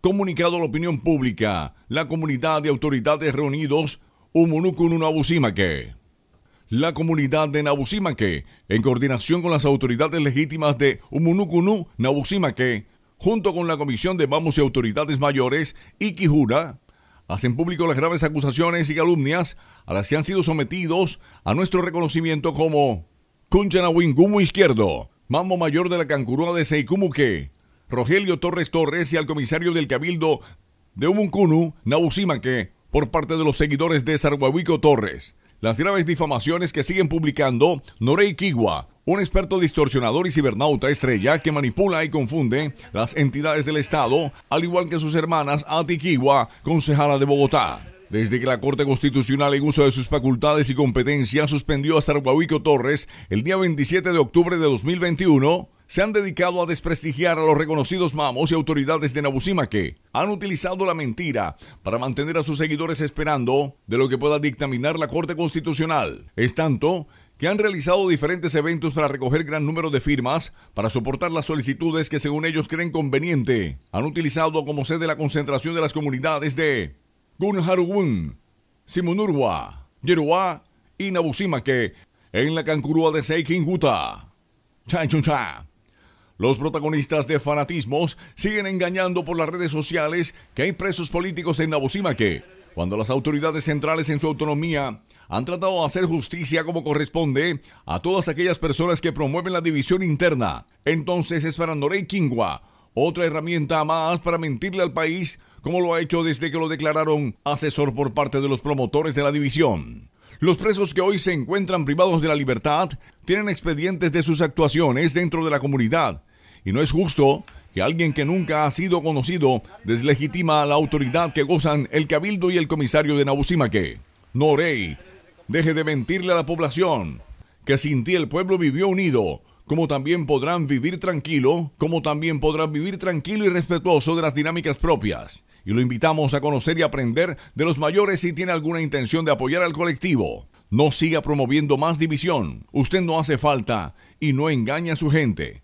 comunicado a la opinión pública, la comunidad de autoridades reunidos, Nabusimake. La comunidad de Nabusimaque, en coordinación con las autoridades legítimas de Umunukunu Nabusimaque, junto con la Comisión de Mamos y Autoridades Mayores, Ikijura, hacen público las graves acusaciones y calumnias a las que han sido sometidos a nuestro reconocimiento como Kunchanawingumu Izquierdo, Mamo Mayor de la Cancurua de Seikumuke, Rogelio Torres Torres y al comisario del Cabildo de Umuncunu, Nabucimaque, por parte de los seguidores de Sarguahuico Torres. Las graves difamaciones que siguen publicando Norey Kigua, un experto distorsionador y cibernauta estrella que manipula y confunde las entidades del Estado, al igual que sus hermanas Ati Kigua, concejala de Bogotá. Desde que la Corte Constitucional, en uso de sus facultades y competencias, suspendió a Sarguahuico Torres el día 27 de octubre de 2021, se han dedicado a desprestigiar a los reconocidos mamos y autoridades de Nabucimaque. Han utilizado la mentira para mantener a sus seguidores esperando de lo que pueda dictaminar la Corte Constitucional. Es tanto que han realizado diferentes eventos para recoger gran número de firmas para soportar las solicitudes que según ellos creen conveniente. Han utilizado como sede la concentración de las comunidades de Gunharugun, Simunurwa, Yeruá y Nabucimaque en la cancurúa de Seikinguta. Chan los protagonistas de fanatismos siguen engañando por las redes sociales que hay presos políticos en que cuando las autoridades centrales en su autonomía han tratado de hacer justicia como corresponde a todas aquellas personas que promueven la división interna. Entonces es para Norey Kingwa, otra herramienta más para mentirle al país como lo ha hecho desde que lo declararon asesor por parte de los promotores de la división. Los presos que hoy se encuentran privados de la libertad tienen expedientes de sus actuaciones dentro de la comunidad y no es justo que alguien que nunca ha sido conocido deslegitima a la autoridad que gozan el cabildo y el comisario de No rey, deje de mentirle a la población, que sin ti el pueblo vivió unido, como también podrán vivir tranquilo, como también podrán vivir tranquilo y respetuoso de las dinámicas propias. Y lo invitamos a conocer y aprender de los mayores si tiene alguna intención de apoyar al colectivo. No siga promoviendo más división. Usted no hace falta y no engaña a su gente.